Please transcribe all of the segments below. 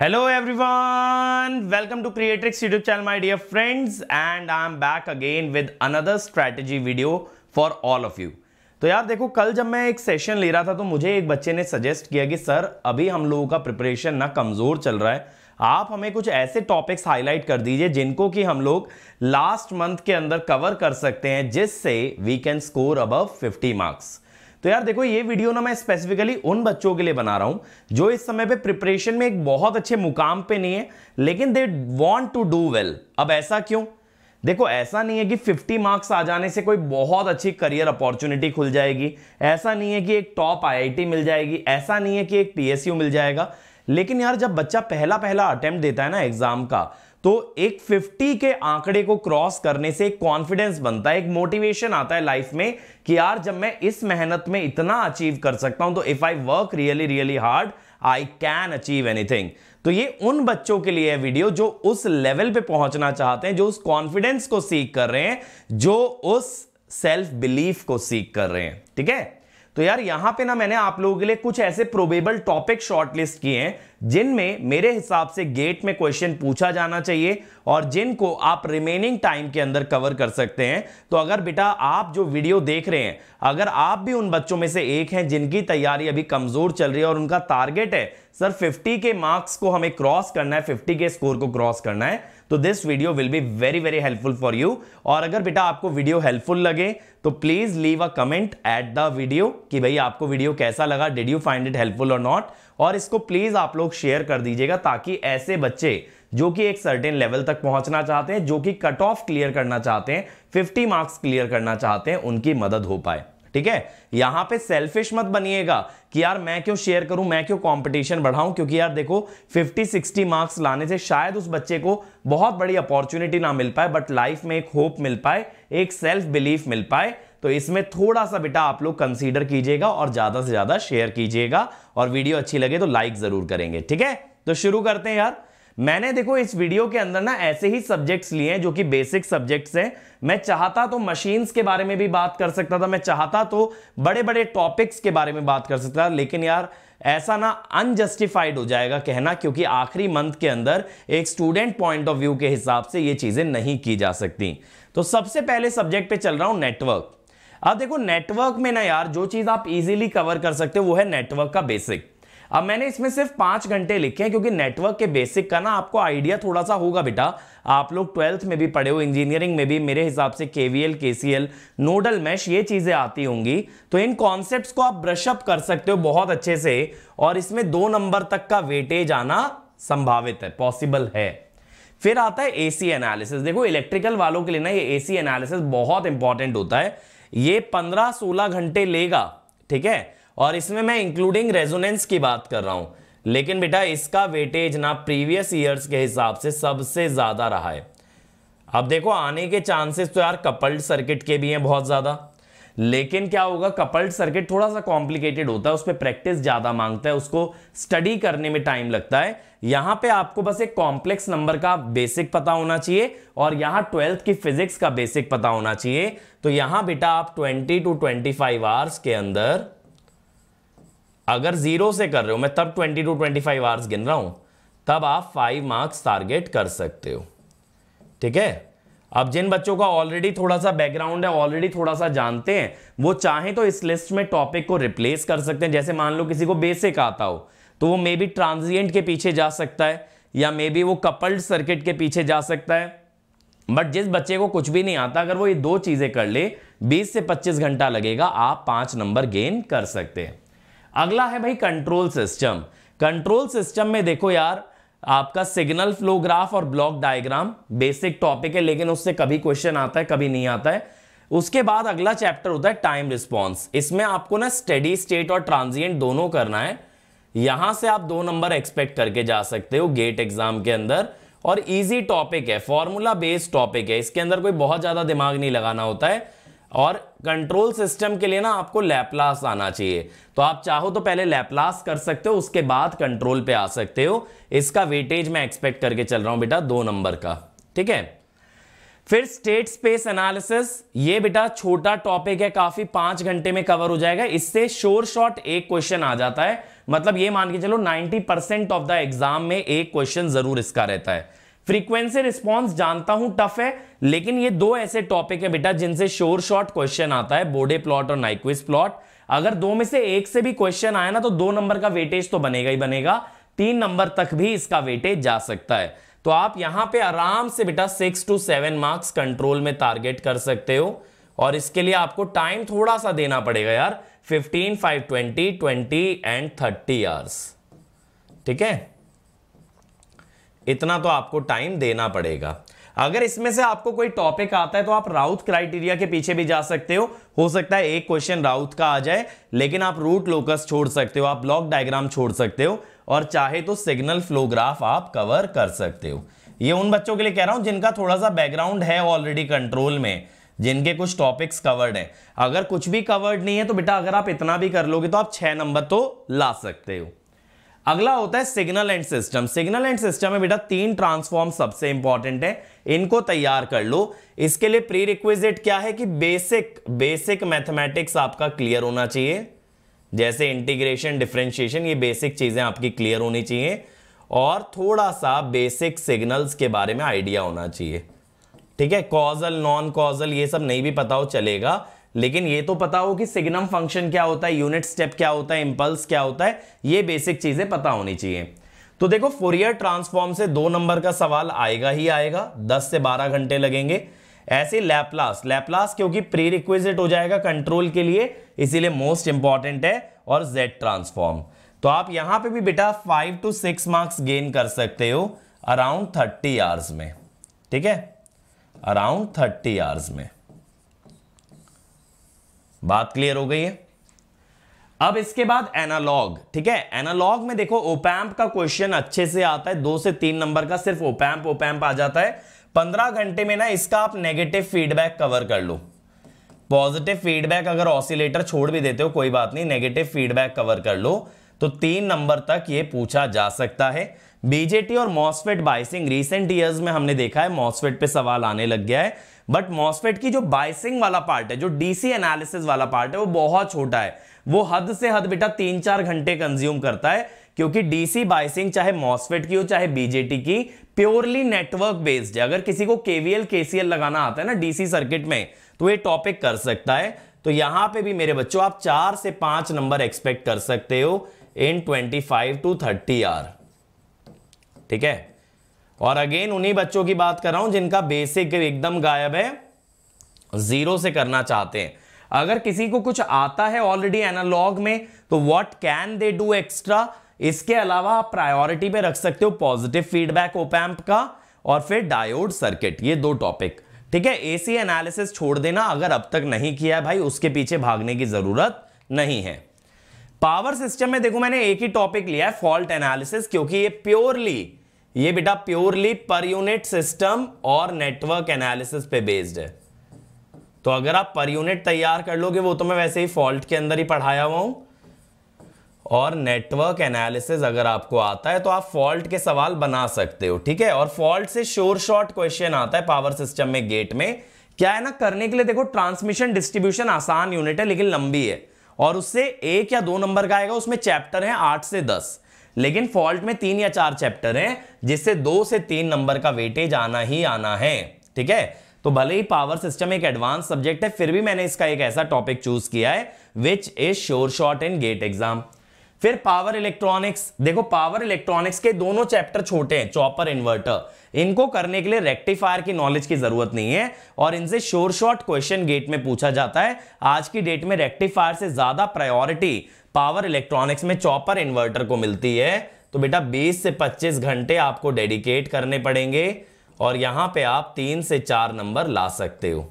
hello everyone welcome to Creatrix YouTube channel my dear friends and I am back again with another strategy video for all of you तो यार देखो कल जब मैं एक session ले रहा था तो मुझे एक बच्चे ने सजेस्ट किया कि सर अभी हम लोगों का प्रिपरेशन ना कमज़ोर चल रहा है आप हमें कुछ ऐसे टॉपिक्स हाईलाइट कर दीजिए जिनको कि हम लोग लास्ट मंथ के अंदर कवर कर सकते हैं जिससे we can score above 50 marks तो यार देखो ये वीडियो ना मैं स्पेसिफिकली उन बच्चों के लिए बना रहा हूं जो इस समय पे प्रिपरेशन में एक बहुत अच्छे मुकाम पे नहीं है लेकिन they want to do well अब ऐसा क्यों देखो ऐसा नहीं है कि 50 मार्क्स आ जाने से कोई बहुत अच्छी करियर अपॉर्चुनिटी खुल जाएगी ऐसा नहीं है कि एक टॉप आई मिल जाएगी ऐसा नहीं है कि एक पीएसयू मिल जाएगा लेकिन यार जब बच्चा पहला पहला अटेम्प्ट देता है ना एग्जाम का तो एक 50 के आंकड़े को क्रॉस करने से एक कॉन्फिडेंस बनता है एक मोटिवेशन आता है लाइफ में कि यार जब मैं इस मेहनत में इतना अचीव कर सकता हूं तो if I work really really hard I can achieve anything तो ये उन बच्चों के लिए है वीडियो जो उस लेवल पे पहुंचना चाहते हैं जो उस कॉन्फिडेंस को सीख कर रहे हैं जो उस सेल्फ बिलीफ को सीख कर रहे हैं ठीक है तो यार यहां पे ना मैंने आप लोगों के लिए कुछ ऐसे प्रोबेबल टॉपिक शॉर्टलिस्ट किए हैं जिनमें मेरे हिसाब से गेट में क्वेश्चन पूछा जाना चाहिए और जिनको आप रिमेनिंग टाइम के अंदर कवर कर सकते हैं तो अगर बेटा आप जो वीडियो देख रहे हैं अगर आप भी उन बच्चों में से एक हैं जिनकी तैयारी अभी कमजोर चल रही है और उनका टारगेट है सर 50 के मार्क्स को हमें क्रॉस करना है 50 के स्कोर को क्रॉस करना है तो this video will be very very helpful for you और अगर बेटा आपको वीडियो हेल्पफुल लगे तो please leave a comment at the video कि भाई आपको वीडियो कैसा लगा did you find it helpful और नॉट और इसको प्लीज आप लोग शेयर कर दीजिएगा ताकि ऐसे बच्चे जो कि एक सर्टेन लेवल तक पहुंचना चाहते हैं जो कि कट ऑफ क्लियर करना चाहते हैं 50 मार्क्स क्लियर करना चाहते हैं उनकी मदद हो पाए ठीक है यहां पे सेल्फिश मत बनिएगा कि यार मैं क्यों शेयर करूं मैं क्यों कंपटीशन बढ़ाऊं क्योंकि यार देखो 50 60 मार्क्स लाने से शायद उस बच्चे को बहुत बड़ी अपॉर्चुनिटी ना मिल पाए बट लाइफ में एक होप मिल पाए एक सेल्फ बिलीफ मिल पाए तो इसमें थोड़ा सा बेटा आप लोग कंसिडर कीजिएगा और ज्यादा से ज्यादा शेयर कीजिएगा और वीडियो अच्छी लगे तो लाइक जरूर करेंगे ठीक है तो शुरू करते हैं यार मैंने देखो इस वीडियो के अंदर ना ऐसे ही सब्जेक्ट्स लिए हैं जो कि बेसिक सब्जेक्ट्स हैं मैं चाहता तो मशीन्स के बारे में भी बात कर सकता था मैं चाहता तो बड़े बड़े टॉपिक्स के बारे में बात कर सकता था लेकिन यार ऐसा ना अनजस्टिफाइड हो जाएगा कहना क्योंकि आखिरी मंथ के अंदर एक स्टूडेंट पॉइंट ऑफ व्यू के हिसाब से ये चीज़ें नहीं की जा सकती तो सबसे पहले सब्जेक्ट पर चल रहा हूँ नेटवर्क अब देखो नेटवर्क में ना यार जो चीज़ आप इजीली कवर कर सकते हो वो है नेटवर्क का बेसिक अब मैंने इसमें सिर्फ पांच घंटे लिखे हैं क्योंकि नेटवर्क के बेसिक का ना आपको आइडिया थोड़ा सा होगा बेटा आप लोग ट्वेल्थ में भी पढ़े हो इंजीनियरिंग में भी मेरे हिसाब से केवीएल केसीएल नोडल मैश ये चीजें आती होंगी तो इन कॉन्सेप्ट को आप ब्रशअप कर सकते हो बहुत अच्छे से और इसमें दो नंबर तक का वेटेज आना संभावित है पॉसिबल है फिर आता है एसी एनालिसिस देखो इलेक्ट्रिकल वालों के लिए ना ये एसी एनालिसिस बहुत इंपॉर्टेंट होता है ये 15-16 घंटे लेगा ठीक है और इसमें मैं इंक्लूडिंग रेजोनेंस की बात कर रहा हूं लेकिन बेटा इसका वेटेज ना प्रीवियस ईयर्स के हिसाब से सबसे ज़्यादा रहा है अब देखो आने के चांसेस तो यार कपल्ड सर्किट के भी हैं बहुत ज़्यादा लेकिन क्या होगा कपल्ड सर्किट थोड़ा सा कॉम्प्लिकेटेड होता है उस पर प्रैक्टिस ज़्यादा मांगता है उसको स्टडी करने में टाइम लगता है यहां पे आपको बस एक कॉम्प्लेक्स नंबर का बेसिक पता होना चाहिए और यहाँ ट्वेल्थ की फिजिक्स का बेसिक पता होना चाहिए तो यहां बेटा आप twenty two twenty five hours के अंदर अगर जीरो से कर रहे हो मैं तब twenty two twenty five hours गिन रहा हूं तब आप फाइव मार्क्स टारगेट कर सकते हो ठीक है अब जिन बच्चों का ऑलरेडी थोड़ा सा बैकग्राउंड है ऑलरेडी थोड़ा सा जानते हैं वो चाहें तो इस लिस्ट में टॉपिक को रिप्लेस कर सकते हैं जैसे मान लो किसी को बेसिक आता हो तो वो मे बी ट्रांजिएंट के पीछे जा सकता है या मे बी वो कपल्ड सर्किट के पीछे जा सकता है बट जिस बच्चे को कुछ भी नहीं आता अगर वो ये दो चीज़ें कर ले 20 से 25 घंटा लगेगा आप पाँच नंबर गेन कर सकते हैं अगला है भाई कंट्रोल सिस्टम कंट्रोल सिस्टम में देखो यार आपका सिग्नल फ्लो ग्राफ और ब्लॉक डायग्राम बेसिक टॉपिक है लेकिन उससे कभी क्वेश्चन आता है कभी नहीं आता है उसके बाद अगला चैप्टर होता है टाइम रिस्पॉन्स इसमें आपको ना स्टडी स्टेट और ट्रांजिएंट दोनों करना है यहां से आप दो नंबर एक्सपेक्ट करके जा सकते हो गेट एग्जाम के अंदर और इजी टॉपिक है फॉर्मूला बेस्ड टॉपिक है इसके अंदर कोई बहुत ज्यादा दिमाग नहीं लगाना होता है और कंट्रोल सिस्टम के लिए ना आपको लैपलास आना चाहिए तो आप चाहो तो पहले लैपलास कर सकते हो उसके बाद कंट्रोल पे आ सकते हो इसका वेटेज मैं एक्सपेक्ट करके चल रहा हूं बेटा दो नंबर का ठीक है फिर स्टेट स्पेस एनालिसिस ये बेटा छोटा टॉपिक है काफी पांच घंटे में कवर हो जाएगा इससे शोर शॉर्ट एक क्वेश्चन आ जाता है मतलब ये मान के चलो 90 परसेंट ऑफ द एग्जाम में एक क्वेश्चन जरूर इसका रहता है फ्रीक्वेंसी रिस्पॉन्स जानता हूं टफ है लेकिन ये दो ऐसे टॉपिक है बेटा जिनसे शोर शॉर्ट क्वेश्चन आता है बोडे प्लॉट और नाइक्विज प्लॉट अगर दो में से एक से भी क्वेश्चन आया ना तो दो नंबर का वेटेज तो बनेगा ही बनेगा तीन नंबर तक भी इसका वेटेज जा सकता है तो आप यहां पे आराम से बेटा six to seven marks control में टारगेट कर सकते हो और इसके लिए आपको टाइम थोड़ा सा देना पड़ेगा यार fifteen five twenty twenty and thirty hours ठीक है इतना तो आपको टाइम देना पड़ेगा अगर इसमें से आपको कोई टॉपिक आता है तो आप राउत क्राइटेरिया के पीछे भी जा सकते हो हो सकता है एक क्वेश्चन राउत का आ जाए लेकिन आप रूट लोकस छोड़ सकते हो आप ब्लॉक डायग्राम छोड़ सकते हो और चाहे तो सिग्नल फ्लोग्राफ आप कवर कर सकते हो ये उन बच्चों के लिए कह रहा हूं जिनका थोड़ा सा बैकग्राउंड है ऑलरेडी कंट्रोल में जिनके कुछ टॉपिक्स कवर्ड हैं अगर कुछ भी कवर्ड नहीं है तो बेटा अगर आप इतना भी कर लोगे तो आप छः नंबर तो ला सकते हो अगला होता है signal and system signal and system में बेटा तीन ट्रांसफॉर्म सबसे इंपॉर्टेंट है इनको तैयार कर लो इसके लिए प्री रिक्विजिट क्या है कि बेसिक बेसिक मैथमेटिक्स आपका क्लियर होना चाहिए जैसे इंटीग्रेशन डिफ्रेंशिएशन ये बेसिक चीज़ें आपकी क्लियर होनी चाहिए और थोड़ा सा बेसिक सिग्नल्स के बारे में आइडिया होना चाहिए ठीक है कॉजल नॉन कॉजल ये सब नहीं भी पता हो चलेगा लेकिन ये तो पता हो कि सिग्नम फंक्शन क्या होता है यूनिट स्टेप क्या होता है इंपल्स क्या होता है ये बेसिक चीजें पता होनी चाहिए तो देखो फोरियर ट्रांसफॉर्म से दो नंबर का सवाल आएगा ही आएगा दस से बारह घंटे लगेंगे ऐसे लैपलास लैपलास क्योंकि प्री रिक्विजिट हो जाएगा कंट्रोल के लिए इसीलिए मोस्ट इंपॉर्टेंट है और जेड ट्रांसफॉर्म तो आप यहां पे भी बेटा five to six marks gain कर सकते हो अराउंड थर्टी आवर्स में ठीक है अराउंड थर्टी आवर्स में बात क्लियर हो गई है अब इसके बाद एनालॉग ठीक है एनालॉग में देखो ओपैम्प का क्वेश्चन अच्छे से आता है दो से तीन नंबर का सिर्फ ओपैम्प ओपैम्प आ जाता है पंद्रह घंटे में ना इसका आप नेगेटिव फीडबैक कवर कर लो पॉजिटिव फीडबैक अगर ऑसिलेटर छोड़ भी देते हो कोई बात नहीं नेगेटिव फीडबैक कवर कर लो तो तीन नंबर तक ये पूछा जा सकता है बीजेटी और मॉसफेट बाइसिंग रिसेंट ईयर्स में हमने देखा है मॉसफेट पे सवाल आने लग गया है बट मॉसफेट की जो बाइसिंग वाला पार्ट है जो डीसी एनालिसिस वाला पार्ट है वो बहुत छोटा है वो हद से हद बेटा तीन चार घंटे कंज्यूम करता है क्योंकि डीसी बाइसिंग चाहे मॉसफेट की हो चाहे बीजेटी की प्योरली नेटवर्क बेस्ड है अगर किसी को केवीएल केसीएल लगाना आता है ना डीसी सर्किट में तो ये टॉपिक कर सकता है तो यहां पे भी मेरे बच्चों आप चार से पांच नंबर एक्सपेक्ट कर सकते हो in twenty five to thirty hours ठीक है और अगेन उन्हीं बच्चों की बात कर रहा हूं जिनका बेसिक एकदम गायब है जीरो से करना चाहते हैं अगर किसी को कुछ आता है ऑलरेडी एनालॉग में तो what can they do extra इसके अलावा आप प्रायोरिटी पे रख सकते हो पॉजिटिव फीडबैक ओपैम्प का और फिर डायोड सर्किट ये दो टॉपिक ठीक है एसी एनालिसिस छोड़ देना अगर अब तक नहीं किया है भाई उसके पीछे भागने की जरूरत नहीं है पावर सिस्टम में देखो मैंने एक ही टॉपिक लिया है फॉल्ट एनालिसिस क्योंकि ये प्योरली ये बेटा प्योरली पर यूनिट सिस्टम और नेटवर्क एनालिसिस पे बेस्ड है तो अगर आप पर यूनिट तैयार कर लोगे वो तो मैं वैसे ही फॉल्ट के अंदर ही पढ़ाया हुआ हूं और नेटवर्क एनालिसिस अगर आपको आता है तो आप फॉल्ट के सवाल बना सकते हो ठीक है और फॉल्ट से शोर शॉर्ट क्वेश्चन आता है पावर सिस्टम में गेट में क्या है ना करने के लिए देखो ट्रांसमिशन डिस्ट्रीब्यूशन आसान यूनिट है लेकिन लंबी है और उससे एक या दो नंबर का आएगा उसमें चैप्टर है आठ से दस लेकिन फॉल्ट में तीन या चार चैप्टर हैं जिससे दो से तीन नंबर का वेटेज आना ही आना है ठीक है तो भले ही पावर सिस्टम एक एडवांस सब्जेक्ट है फिर भी मैंने इसका एक ऐसा टॉपिक चूज किया है which is sure short in GATE exam फिर पावर इलेक्ट्रॉनिक्स देखो पावर इलेक्ट्रॉनिक्स के दोनों चैप्टर छोटे हैं चॉपर इन्वर्टर इनको करने के लिए रेक्टिफायर की नॉलेज की जरूरत नहीं है और इनसे शोर शॉर्ट क्वेश्चन गेट में पूछा जाता है आज की डेट में रेक्टिफायर से ज्यादा प्रायोरिटी पावर इलेक्ट्रॉनिक्स में चॉपर इन्वर्टर को मिलती है तो बेटा 20 से 25 घंटे आपको डेडिकेट करने पड़ेंगे और यहाँ पे आप तीन से चार नंबर ला सकते हो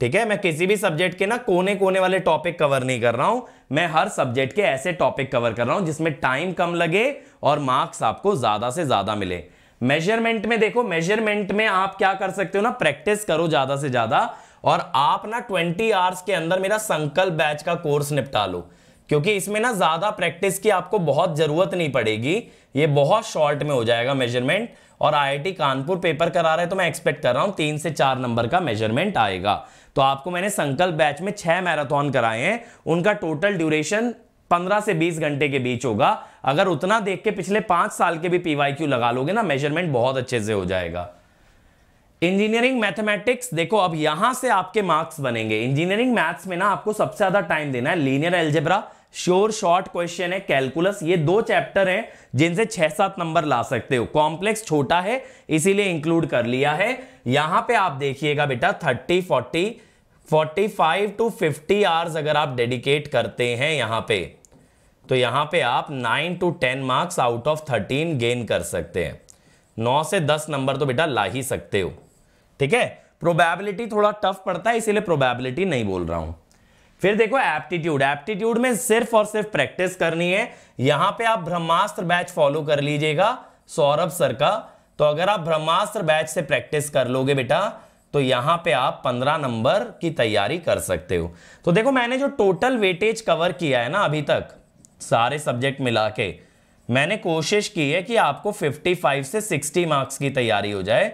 ठीक है मैं किसी भी सब्जेक्ट के ना कोने कोने वाले टॉपिक कवर नहीं कर रहा हूं मैं हर सब्जेक्ट के ऐसे टॉपिक कवर कर रहा हूं जिसमें टाइम कम लगे और मार्क्स आपको ज्यादा से ज्यादा मिले मेजरमेंट में देखो मेजरमेंट में आप क्या कर सकते हो ना प्रैक्टिस करो ज्यादा से ज्यादा और आप ना 20 आवर्स के अंदर मेरा संकल्प बैच का कोर्स निपटा लो क्योंकि इसमें ना ज़्यादा प्रैक्टिस की आपको बहुत ज़रूरत नहीं पड़ेगी ये बहुत शॉर्ट में हो जाएगा मेजरमेंट और आईआईटी कानपुर पेपर करा रहे तो मैं एक्सपेक्ट कर रहा हूं तीन से चार नंबर का मेजरमेंट आएगा तो आपको मैंने संकल्प बैच में छह मैराथन कराए हैं उनका टोटल ड्यूरेशन पंद्रह से बीस घंटे के बीच होगा अगर उतना देख के पिछले पांच साल के भी पीवाई लगा लोगे ना मेजरमेंट बहुत अच्छे से हो जाएगा इंजीनियरिंग मैथमेटिक्स देखो अब यहां से आपके मार्क्स बनेंगे इंजीनियरिंग मैथ्स में ना आपको सबसे ज्यादा टाइम देना है linear algebra sure short question है कैलकुलस ये दो चैप्टर हैं जिनसे छह सात नंबर ला सकते हो कॉम्प्लेक्स छोटा है इसीलिए इंक्लूड कर लिया है यहां पे आप देखिएगा बेटा thirty forty forty five to fifty hours अगर आप डेडिकेट करते हैं यहां पे तो यहां पे आप nine to ten marks out of thirteen gain कर सकते हैं नौ से दस नंबर तो बेटा ला ही सकते हो ठीक है प्रोबेबिलिटी थोड़ा टफ पड़ता है इसीलिए प्रोबेबिलिटी नहीं बोल रहा हूं फिर देखो एप्टीट्यूड एप्टीट्यूड में सिर्फ और सिर्फ प्रैक्टिस करनी है यहां पे आप ब्रह्मास्त्र बैच फॉलो कर लीजिएगा सौरभ सर का तो अगर आप ब्रह्मास्त्र बैच से प्रैक्टिस कर लोगे बेटा तो यहां पे आप 15 नंबर की तैयारी कर सकते हो तो देखो मैंने जो टोटल वेटेज कवर किया है ना अभी तक सारे सब्जेक्ट मिला के मैंने कोशिश की है कि आपको 55 से 60 मार्क्स की तैयारी हो जाए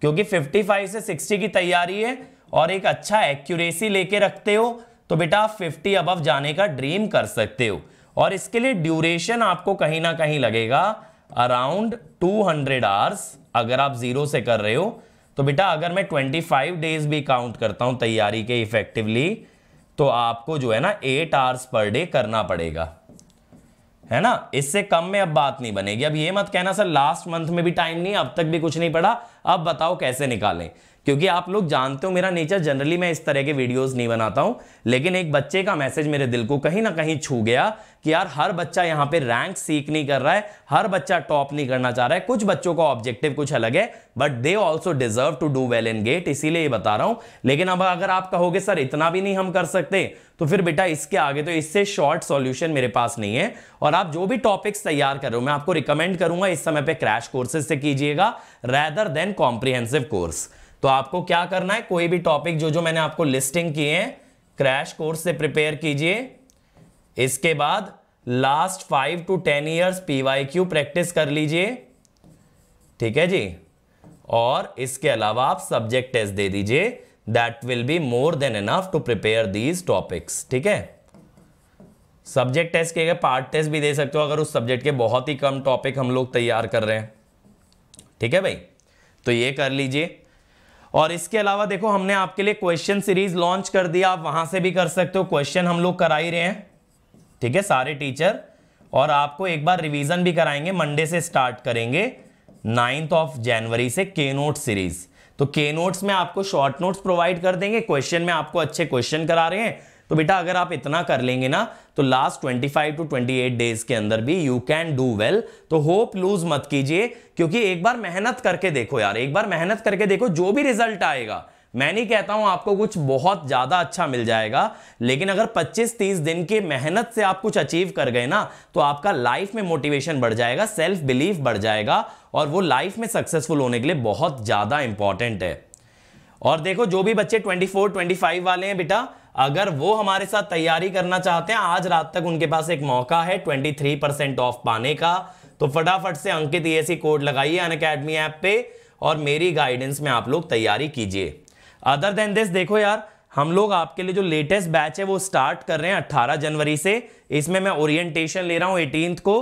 क्योंकि 55 से 60 की तैयारी है और एक अच्छा एक्यूरेसी लेके रखते हो तो बेटा आप फिफ्टी अबव जाने का ड्रीम कर सकते हो और इसके लिए ड्यूरेशन आपको कहीं ना कहीं लगेगा अराउंड 200 हंड्रेड आवर्स अगर आप जीरो से कर रहे हो तो बेटा अगर मैं 25 डेज भी काउंट करता हूं तैयारी के इफेक्टिवली तो आपको जो है ना एट आवर्स पर डे करना पड़ेगा है ना इससे कम में अब बात नहीं बनेगी अब ये मत कहना सर लास्ट मंथ में भी टाइम नहीं अब तक भी कुछ नहीं पड़ा अब बताओ कैसे निकालें क्योंकि आप लोग जानते हो मेरा नेचर जनरली मैं इस तरह के वीडियोस नहीं बनाता हूं लेकिन एक बच्चे का मैसेज मेरे दिल को कहीं ना कहीं छू गया कि यार हर बच्चा यहाँ पे रैंक सीख नहीं कर रहा है हर बच्चा टॉप नहीं करना चाह रहा है कुछ बच्चों का ऑब्जेक्टिव कुछ अलग है but they also deserve to do well in GATE इसीलिए बता रहा हूं लेकिन अब अगर आप कहोगे सर इतना भी नहीं हम कर सकते तो फिर बेटा इसके आगे तो इससे शॉर्ट सॉल्यूशन मेरे पास नहीं है और आप जो भी टॉपिक्स तैयार कर रहे हो मैं आपको रिकमेंड करूंगा इस समय पे क्रैश कोर्सेज से कीजिएगा रैदर देन कॉम्प्रिहेंसिव कोर्स तो आपको क्या करना है कोई भी टॉपिक जो जो मैंने आपको लिस्टिंग किए हैं क्रैश कोर्स से प्रिपेयर कीजिए इसके बाद last five to ten years PYQ practice कर लीजिए ठीक है जी और इसके अलावा आप सब्जेक्ट टेस्ट दे दीजिए that will be more than enough to prepare these topics ठीक है सब्जेक्ट टेस्ट के पार्ट टेस्ट भी दे सकते हो अगर उस सब्जेक्ट के बहुत ही कम टॉपिक हम लोग तैयार कर रहे हैं ठीक है भाई तो ये कर लीजिए और इसके अलावा देखो हमने आपके लिए क्वेश्चन सीरीज लॉन्च कर दिया आप वहां से भी कर सकते हो क्वेश्चन हम लोग करा ही रहे हैं ठीक है सारे टीचर और आपको एक बार रिवीजन भी कराएंगे मंडे से स्टार्ट करेंगे नाइन्थ ऑफ जनवरी से के नोट सीरीज तो के नोट्स में आपको शॉर्ट नोट्स प्रोवाइड कर देंगे क्वेश्चन में आपको अच्छे क्वेश्चन करा रहे हैं तो बेटा अगर आप इतना कर लेंगे ना तो लास्ट 25 टू ट्वेंटी डेज के अंदर भी यू कैन डू वेल तो होप लूज मत कीजिए क्योंकि एक बार मेहनत करके देखो यार एक बार मेहनत करके देखो जो भी रिजल्ट आएगा मैं नहीं कहता हूं आपको कुछ बहुत ज़्यादा अच्छा मिल जाएगा लेकिन अगर 25-30 दिन की मेहनत से आप कुछ अचीव कर गए ना तो आपका लाइफ में मोटिवेशन बढ़ जाएगा सेल्फ बिलीफ बढ़ जाएगा और वो लाइफ में सक्सेसफुल होने के लिए बहुत ज़्यादा इंपॉर्टेंट है और देखो जो भी बच्चे 24, 25 वाले हैं बेटा अगर वो हमारे साथ तैयारी करना चाहते हैं आज रात तक उनके पास एक मौका है 23 परसेंट ऑफ पाने का तो फटाफट से अंकित ई e कोड लगाइए अन अकेडमी ऐप पे और मेरी गाइडेंस में आप लोग तैयारी कीजिए अदर देन दिस देखो यार हम लोग आपके लिए जो लेटेस्ट बैच है वो स्टार्ट कर रहे हैं 18 जनवरी से इसमें मैं ओरिएंटेशन ले रहा हूँ एटीन को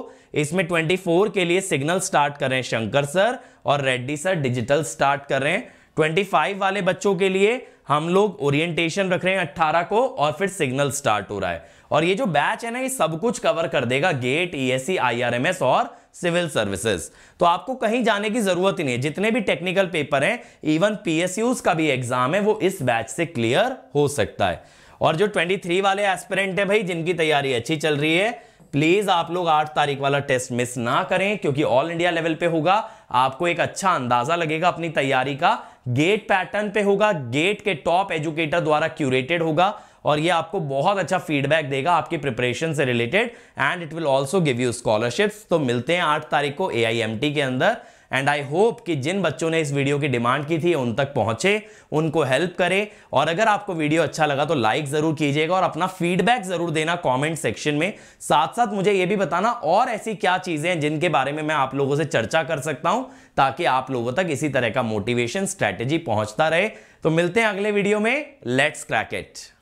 इसमें 24 के लिए सिग्नल स्टार्ट कर रहे हैं शंकर सर और रेड्डी सर डिजिटल स्टार्ट कर रहे हैं 25 वाले बच्चों के लिए हम लोग ओरिएंटेशन रख रहे हैं 18 को और फिर सिग्नल स्टार्ट हो रहा है और ये जो बैच है ना ये सब कुछ कवर कर देगा गेट ईएससी आईआरएमएस और सिविल सर्विसेज तो आपको कहीं जाने की जरूरत ही नहीं है जितने भी टेक्निकल पेपर हैं इवन पीएसयूज का भी एग्जाम है वो इस बैच से क्लियर हो सकता है और जो 23 वाले एस्पिरेंट है भाई जिनकी तैयारी अच्छी चल रही है प्लीज आप लोग आठ तारीख वाला टेस्ट मिस ना करें क्योंकि ऑल इंडिया लेवल पे होगा आपको एक अच्छा अंदाजा लगेगा अपनी तैयारी का गेट पैटर्न पे होगा गेट के टॉप एजुकेटर द्वारा क्यूरेटेड होगा और ये आपको बहुत अच्छा फीडबैक देगा आपकी प्रिपरेशन से related and it will also give you scholarships तो मिलते हैं आठ तारीख को ए के अंदर एंड आई होप कि जिन बच्चों ने इस वीडियो की डिमांड की थी उन तक पहुंचे उनको हेल्प करें और अगर आपको वीडियो अच्छा लगा तो लाइक ज़रूर कीजिएगा और अपना फीडबैक ज़रूर देना कॉमेंट सेक्शन में साथ साथ मुझे ये भी बताना और ऐसी क्या चीज़ें हैं जिनके बारे में मैं आप लोगों से चर्चा कर सकता हूँ ताकि आप लोगों तक इसी तरह का मोटिवेशन स्ट्रैटेजी पहुँचता रहे तो मिलते हैं अगले वीडियो में लेट्स क्रैकेट